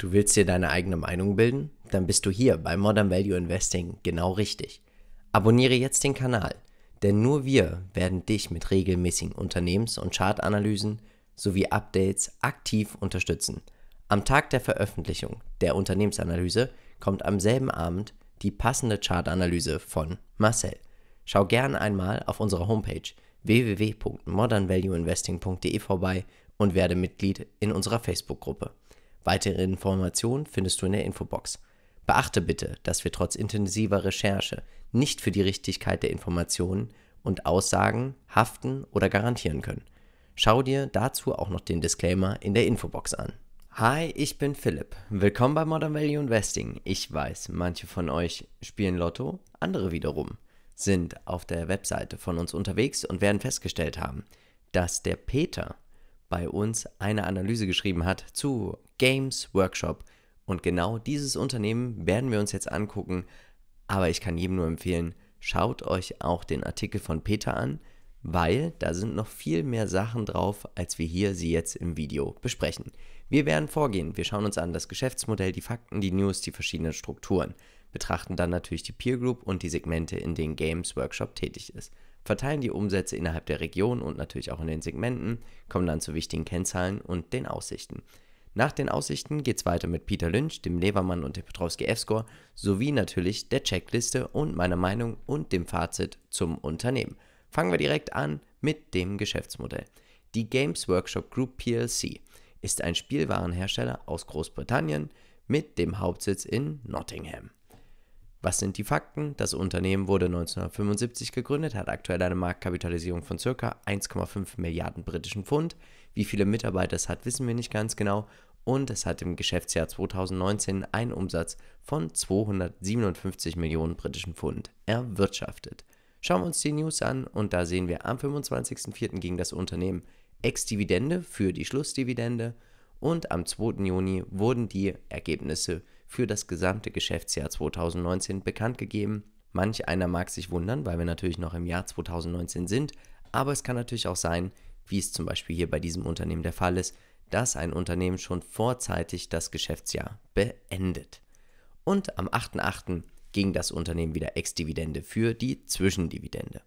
Du willst dir deine eigene Meinung bilden? Dann bist du hier bei Modern Value Investing genau richtig. Abonniere jetzt den Kanal, denn nur wir werden dich mit regelmäßigen Unternehmens- und Chartanalysen sowie Updates aktiv unterstützen. Am Tag der Veröffentlichung der Unternehmensanalyse kommt am selben Abend die passende Chartanalyse von Marcel. Schau gerne einmal auf unserer Homepage www.modernvalueinvesting.de vorbei und werde Mitglied in unserer Facebook-Gruppe. Weitere Informationen findest du in der Infobox. Beachte bitte, dass wir trotz intensiver Recherche nicht für die Richtigkeit der Informationen und Aussagen haften oder garantieren können. Schau dir dazu auch noch den Disclaimer in der Infobox an. Hi, ich bin Philipp. Willkommen bei Modern Value Investing. Ich weiß, manche von euch spielen Lotto, andere wiederum sind auf der Webseite von uns unterwegs und werden festgestellt haben, dass der Peter bei uns eine Analyse geschrieben hat zu Games Workshop. Und genau dieses Unternehmen werden wir uns jetzt angucken. Aber ich kann jedem nur empfehlen, schaut euch auch den Artikel von Peter an, weil da sind noch viel mehr Sachen drauf, als wir hier sie jetzt im Video besprechen. Wir werden vorgehen. Wir schauen uns an das Geschäftsmodell, die Fakten, die News, die verschiedenen Strukturen. Betrachten dann natürlich die Peer Group und die Segmente, in denen Games Workshop tätig ist. Verteilen die Umsätze innerhalb der Region und natürlich auch in den Segmenten, kommen dann zu wichtigen Kennzahlen und den Aussichten. Nach den Aussichten geht es weiter mit Peter Lynch, dem Levermann und dem Petrowski F-Score sowie natürlich der Checkliste und meiner Meinung und dem Fazit zum Unternehmen. Fangen wir direkt an mit dem Geschäftsmodell. Die Games Workshop Group PLC ist ein Spielwarenhersteller aus Großbritannien mit dem Hauptsitz in Nottingham. Was sind die Fakten? Das Unternehmen wurde 1975 gegründet, hat aktuell eine Marktkapitalisierung von ca. 1,5 Milliarden britischen Pfund. Wie viele Mitarbeiter es hat, wissen wir nicht ganz genau und es hat im Geschäftsjahr 2019 einen Umsatz von 257 Millionen britischen Pfund erwirtschaftet. Schauen wir uns die News an und da sehen wir am 25.04. ging das Unternehmen Ex-Dividende für die Schlussdividende und am 2. Juni wurden die Ergebnisse für das gesamte Geschäftsjahr 2019 bekannt gegeben. Manch einer mag sich wundern, weil wir natürlich noch im Jahr 2019 sind, aber es kann natürlich auch sein, wie es zum Beispiel hier bei diesem Unternehmen der Fall ist, dass ein Unternehmen schon vorzeitig das Geschäftsjahr beendet. Und am 8.8. ging das Unternehmen wieder Ex-Dividende für die Zwischendividende.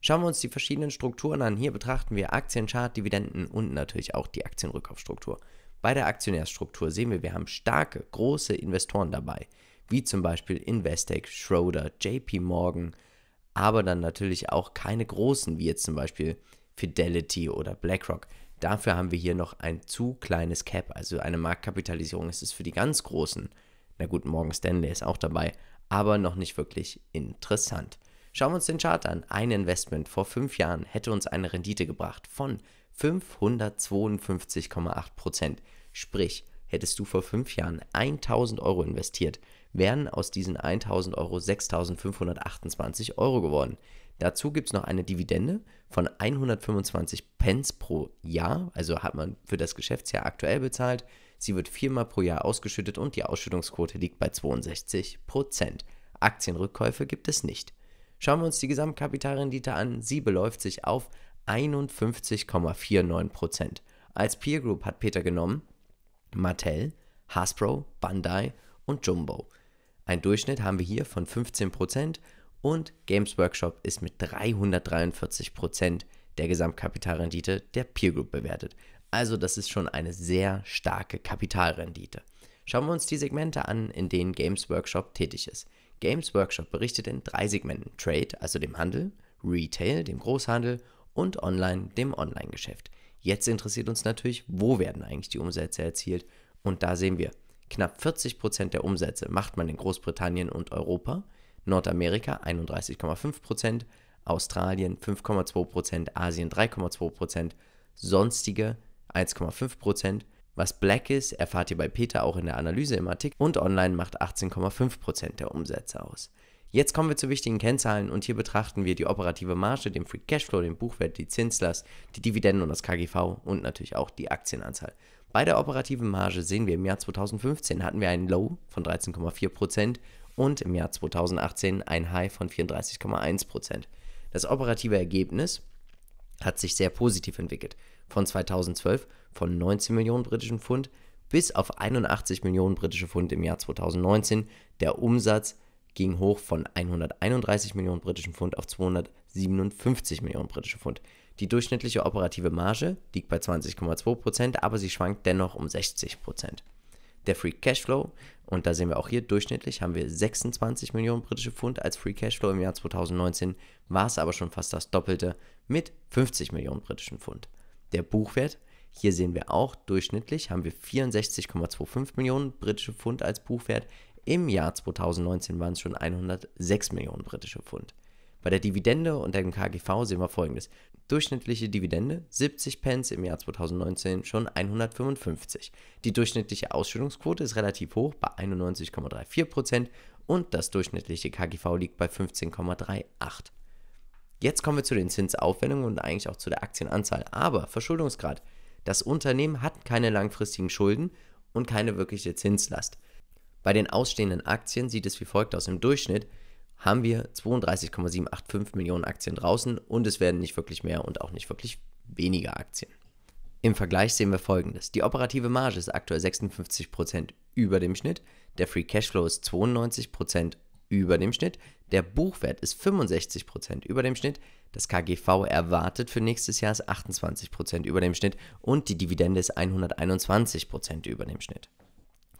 Schauen wir uns die verschiedenen Strukturen an. Hier betrachten wir Aktienchart, Dividenden und natürlich auch die Aktienrückkaufstruktur. Bei der Aktionärsstruktur sehen wir, wir haben starke, große Investoren dabei, wie zum Beispiel Investec, Schroeder, JP Morgan, aber dann natürlich auch keine großen, wie jetzt zum Beispiel Fidelity oder BlackRock. Dafür haben wir hier noch ein zu kleines Cap, also eine Marktkapitalisierung ist es für die ganz Großen. Na gut, Morgan Stanley ist auch dabei, aber noch nicht wirklich interessant. Schauen wir uns den Chart an. Ein Investment vor fünf Jahren hätte uns eine Rendite gebracht von 552,8%. Sprich, hättest du vor fünf Jahren 1000 Euro investiert, wären aus diesen 1000 Euro 6528 Euro geworden. Dazu gibt es noch eine Dividende von 125 Pence pro Jahr, also hat man für das Geschäftsjahr aktuell bezahlt. Sie wird viermal pro Jahr ausgeschüttet und die Ausschüttungsquote liegt bei 62 Prozent. Aktienrückkäufe gibt es nicht. Schauen wir uns die Gesamtkapitalrendite an. Sie beläuft sich auf 51,49 Prozent. Als Peer Group hat Peter genommen Mattel, Hasbro, Bandai und Jumbo. Ein Durchschnitt haben wir hier von 15% und Games Workshop ist mit 343% der Gesamtkapitalrendite der Peer Group bewertet. Also das ist schon eine sehr starke Kapitalrendite. Schauen wir uns die Segmente an, in denen Games Workshop tätig ist. Games Workshop berichtet in drei Segmenten Trade, also dem Handel, Retail, dem Großhandel und Online, dem Online-Geschäft. Jetzt interessiert uns natürlich, wo werden eigentlich die Umsätze erzielt? Und da sehen wir, Knapp 40 Prozent der Umsätze macht man in Großbritannien und Europa, Nordamerika 31,5 Prozent, Australien 5,2 Prozent, Asien 3,2 Prozent, sonstige 1,5 Prozent. Was Black ist, erfahrt ihr bei Peter auch in der Analyse im Artikel und online macht 18,5 Prozent der Umsätze aus. Jetzt kommen wir zu wichtigen Kennzahlen und hier betrachten wir die operative Marge, den Free Cashflow, den Buchwert, die Zinslast, die Dividenden und das KGV und natürlich auch die Aktienanzahl. Bei der operativen Marge sehen wir, im Jahr 2015 hatten wir einen Low von 13,4% und im Jahr 2018 ein High von 34,1%. Das operative Ergebnis hat sich sehr positiv entwickelt. Von 2012 von 19 Millionen britischen Pfund bis auf 81 Millionen britische Pfund im Jahr 2019. Der Umsatz ging hoch von 131 Millionen britischen Pfund auf 257 Millionen britische Pfund. Die durchschnittliche operative Marge liegt bei 20,2%, aber sie schwankt dennoch um 60%. Der Free Cashflow, und da sehen wir auch hier, durchschnittlich haben wir 26 Millionen britische Pfund als Free Cashflow im Jahr 2019, war es aber schon fast das Doppelte mit 50 Millionen britischen Pfund. Der Buchwert, hier sehen wir auch, durchschnittlich haben wir 64,25 Millionen britische Pfund als Buchwert, im Jahr 2019 waren es schon 106 Millionen britische Pfund. Bei der Dividende und dem KGV sehen wir folgendes. Durchschnittliche Dividende 70 Pence im Jahr 2019 schon 155. Die durchschnittliche Ausschüttungsquote ist relativ hoch bei 91,34% und das durchschnittliche KGV liegt bei 15,38. Jetzt kommen wir zu den Zinsaufwendungen und eigentlich auch zu der Aktienanzahl. Aber Verschuldungsgrad. Das Unternehmen hat keine langfristigen Schulden und keine wirkliche Zinslast. Bei den ausstehenden Aktien sieht es wie folgt aus. Im Durchschnitt haben wir 32,785 Millionen Aktien draußen und es werden nicht wirklich mehr und auch nicht wirklich weniger Aktien. Im Vergleich sehen wir folgendes. Die operative Marge ist aktuell 56% über dem Schnitt, der Free Cashflow ist 92% über dem Schnitt, der Buchwert ist 65% über dem Schnitt, das KGV erwartet für nächstes Jahr ist 28% über dem Schnitt und die Dividende ist 121% über dem Schnitt.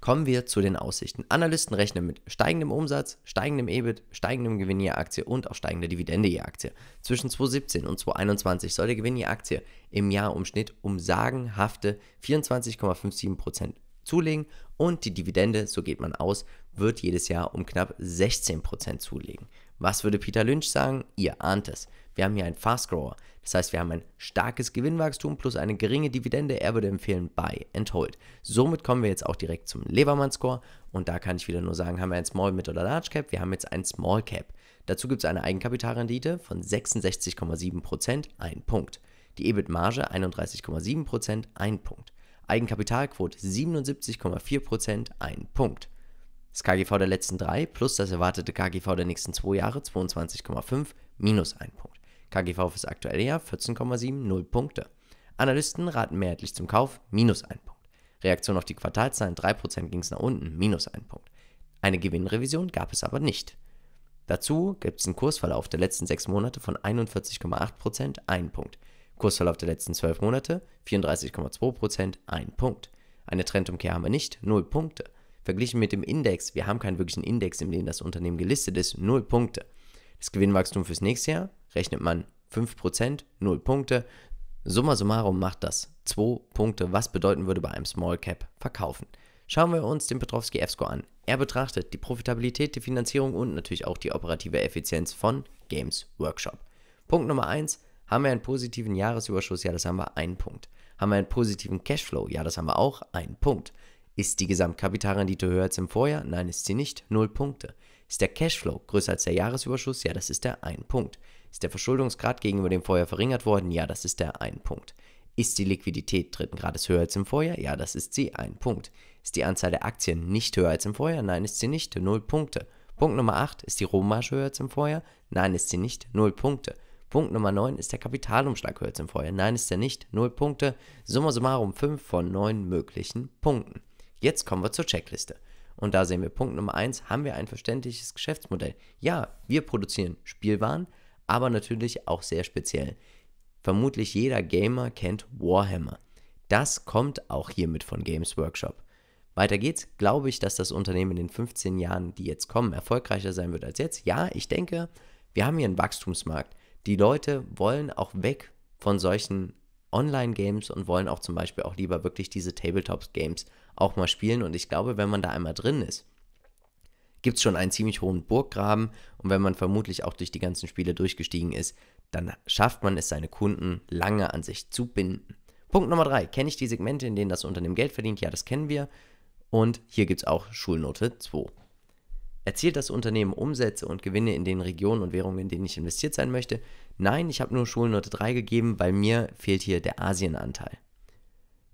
Kommen wir zu den Aussichten. Analysten rechnen mit steigendem Umsatz, steigendem EBIT, steigendem Gewinn je Aktie und auch steigender Dividende je Aktie. Zwischen 2017 und 2021 soll der Gewinn je Aktie im Jahr im Schnitt um sagenhafte 24,57% zulegen und die Dividende, so geht man aus, wird jedes Jahr um knapp 16% zulegen. Was würde Peter Lynch sagen? Ihr ahnt es. Wir haben hier einen Fast Grower. Das heißt, wir haben ein starkes Gewinnwachstum plus eine geringe Dividende. Er würde empfehlen Buy and Hold. Somit kommen wir jetzt auch direkt zum Levermann-Score. Und da kann ich wieder nur sagen, haben wir ein Small, Mid oder Large Cap? Wir haben jetzt ein Small Cap. Dazu gibt es eine Eigenkapitalrendite von 66,7%, ein Punkt. Die EBIT-Marge 31,7%, ein Punkt. Eigenkapitalquote 77,4%, ein Punkt. Das KGV der letzten drei plus das erwartete KGV der nächsten zwei Jahre 22,5 minus ein Punkt. KGV fürs aktuelle Jahr 14,7, 0 Punkte. Analysten raten mehrheitlich zum Kauf, minus 1 Punkt. Reaktion auf die Quartalzahlen, 3% ging es nach unten, minus 1 Punkt. Eine Gewinnrevision gab es aber nicht. Dazu gibt es einen Kursverlauf der letzten 6 Monate von 41,8%, 1 Punkt. Kursverlauf der letzten 12 Monate 34,2%, 1 Punkt. Eine Trendumkehr haben wir nicht, 0 Punkte. Verglichen mit dem Index, wir haben keinen wirklichen Index, in dem das Unternehmen gelistet ist, 0 Punkte. Das Gewinnwachstum fürs nächste Jahr rechnet man 5%, 0 Punkte. Summa summarum macht das 2 Punkte, was bedeuten würde bei einem Small Cap verkaufen. Schauen wir uns den Petrovsky F-Score an. Er betrachtet die Profitabilität, die Finanzierung und natürlich auch die operative Effizienz von Games Workshop. Punkt Nummer 1, haben wir einen positiven Jahresüberschuss? Ja, das haben wir einen Punkt. Haben wir einen positiven Cashflow? Ja, das haben wir auch einen Punkt. Ist die Gesamtkapitalrendite höher als im Vorjahr? Nein, ist sie nicht. Null Punkte. Ist der Cashflow größer als der Jahresüberschuss? Ja, das ist der ein Punkt. Ist der Verschuldungsgrad gegenüber dem Vorjahr verringert worden? Ja, das ist der ein Punkt. Ist die Liquidität dritten Grades höher als im Vorjahr? Ja, das ist sie, ein Punkt. Ist die Anzahl der Aktien nicht höher als im Vorjahr? Nein, ist sie nicht, null Punkte. Punkt Nummer 8, ist die Rohmarge höher als im Vorjahr? Nein, ist sie nicht, null Punkte. Punkt Nummer 9, ist der Kapitalumschlag höher als im Vorjahr? Nein, ist er nicht, null Punkte. Summa summarum 5 von 9 möglichen Punkten. Jetzt kommen wir zur Checkliste. Und da sehen wir Punkt Nummer eins, haben wir ein verständliches Geschäftsmodell? Ja, wir produzieren Spielwaren, aber natürlich auch sehr speziell. Vermutlich jeder Gamer kennt Warhammer. Das kommt auch hiermit von Games Workshop. Weiter geht's. Glaube ich, dass das Unternehmen in den 15 Jahren, die jetzt kommen, erfolgreicher sein wird als jetzt? Ja, ich denke, wir haben hier einen Wachstumsmarkt. Die Leute wollen auch weg von solchen Online-Games und wollen auch zum Beispiel auch lieber wirklich diese Tabletop-Games auch mal spielen. Und ich glaube, wenn man da einmal drin ist, gibt es schon einen ziemlich hohen Burggraben. Und wenn man vermutlich auch durch die ganzen Spiele durchgestiegen ist, dann schafft man es, seine Kunden lange an sich zu binden. Punkt Nummer drei. Kenne ich die Segmente, in denen das Unternehmen Geld verdient? Ja, das kennen wir. Und hier gibt es auch Schulnote 2. Erzielt das Unternehmen Umsätze und Gewinne in den Regionen und Währungen, in denen ich investiert sein möchte? Nein, ich habe nur Schulnote 3 gegeben, weil mir fehlt hier der Asienanteil.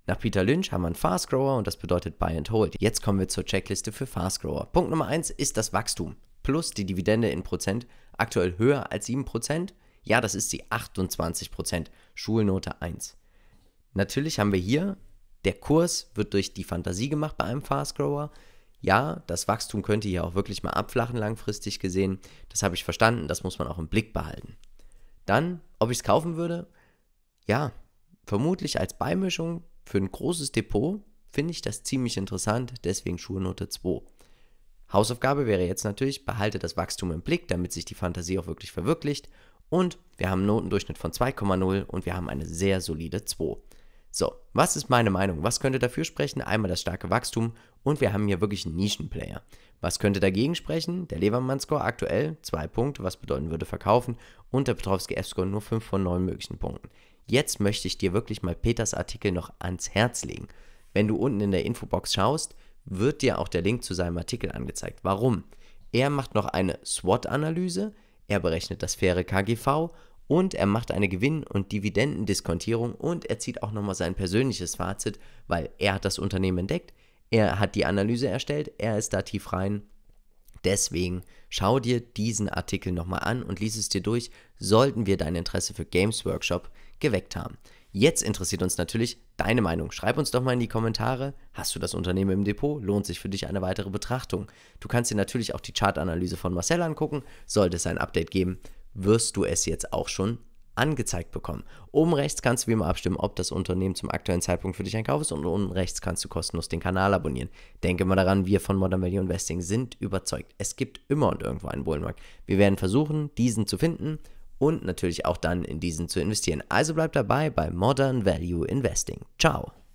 Nach Peter Lynch haben wir einen Fast Grower und das bedeutet Buy and Hold. Jetzt kommen wir zur Checkliste für Fast Grower. Punkt Nummer 1 ist das Wachstum plus die Dividende in Prozent, aktuell höher als 7%. Ja, das ist die 28%, Schulnote 1. Natürlich haben wir hier, der Kurs wird durch die Fantasie gemacht bei einem Fast Grower ja, das Wachstum könnte hier auch wirklich mal abflachen langfristig gesehen. Das habe ich verstanden, das muss man auch im Blick behalten. Dann, ob ich es kaufen würde? Ja, vermutlich als Beimischung für ein großes Depot finde ich das ziemlich interessant, deswegen Schulnote 2. Hausaufgabe wäre jetzt natürlich, behalte das Wachstum im Blick, damit sich die Fantasie auch wirklich verwirklicht. Und wir haben einen Notendurchschnitt von 2,0 und wir haben eine sehr solide 2. So, was ist meine Meinung? Was könnte dafür sprechen? Einmal das starke Wachstum und wir haben hier wirklich einen Nischenplayer. Was könnte dagegen sprechen? Der Levermann-Score aktuell 2 Punkte, was bedeuten würde verkaufen und der Petrovski F-Score nur 5 von 9 möglichen Punkten. Jetzt möchte ich dir wirklich mal Peters Artikel noch ans Herz legen. Wenn du unten in der Infobox schaust, wird dir auch der Link zu seinem Artikel angezeigt. Warum? Er macht noch eine SWOT-Analyse, er berechnet das faire KGV und er macht eine Gewinn- und Dividendendiskontierung und er zieht auch nochmal sein persönliches Fazit, weil er hat das Unternehmen entdeckt, er hat die Analyse erstellt, er ist da tief rein. Deswegen schau dir diesen Artikel nochmal an und lies es dir durch, sollten wir dein Interesse für Games Workshop geweckt haben. Jetzt interessiert uns natürlich deine Meinung. Schreib uns doch mal in die Kommentare. Hast du das Unternehmen im Depot? Lohnt sich für dich eine weitere Betrachtung? Du kannst dir natürlich auch die Chartanalyse von Marcel angucken, sollte es ein Update geben wirst du es jetzt auch schon angezeigt bekommen. Oben rechts kannst du wie immer abstimmen, ob das Unternehmen zum aktuellen Zeitpunkt für dich ein Kauf ist und unten rechts kannst du kostenlos den Kanal abonnieren. Denke mal daran, wir von Modern Value Investing sind überzeugt. Es gibt immer und irgendwo einen Bullenmarkt. Wir werden versuchen, diesen zu finden und natürlich auch dann in diesen zu investieren. Also bleib dabei bei Modern Value Investing. Ciao.